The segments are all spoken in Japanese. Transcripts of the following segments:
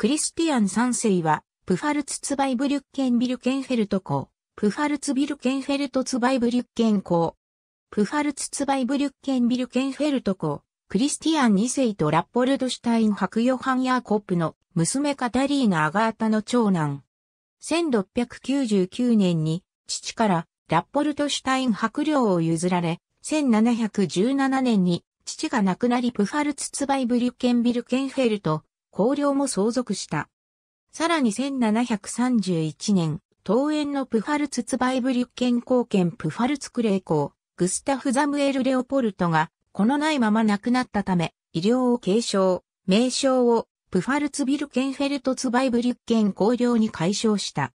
クリスティアン3世は、プファルツツバイブリュッケンビルケンフェルト校、プファルツビルケンフェルトツバイブリュッケン校、プファルツツバイブリュッケンビルケンフェルト校、クリスティアン2世とラッポルドシュタイン博ヨハン・ヤーコップの娘カタリーナ・アガータの長男。1699年に父からラッポルドシュタイン博領を譲られ、1717年に父が亡くなりプファルツツバイブリュッケンビルケンフェルト、公領も相続した。さらに1731年、桃園のプファルツツバイブリュッケン公県プファルツクレー公、グスタフ・ザムエル・レオポルトが、このないまま亡くなったため、医療を継承、名称を、プファルツビルケンフェルトツバイブリュッケン公領に改称した。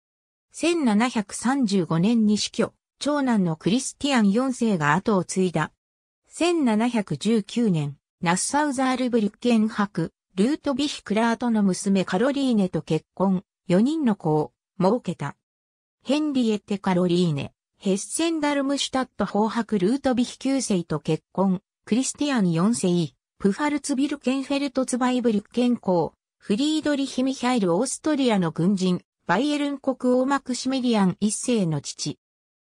1735年に死去、長男のクリスティアン4世が後を継いだ。1719年、ナッサウザールブリュッケン博、ルートヴィヒ・クラートの娘カロリーネと結婚、4人の子を設けた。ヘンリエッテ・カロリーネ、ヘッセンダルムシュタット法白ルートヴィヒ9世と結婚、クリスティアン4世、プファルツビルケンフェルトツバイブリュッケン公、フリードリヒ・ミヒャイル・オーストリアの軍人、バイエルン国王マクシミリアン一世の父。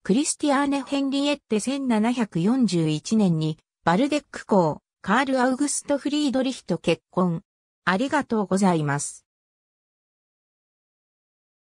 クリスティアーネ・ヘンリエッテ1741年に、バルデック公、カール・アウグスト・フリードリヒと結婚。ありがとうございます。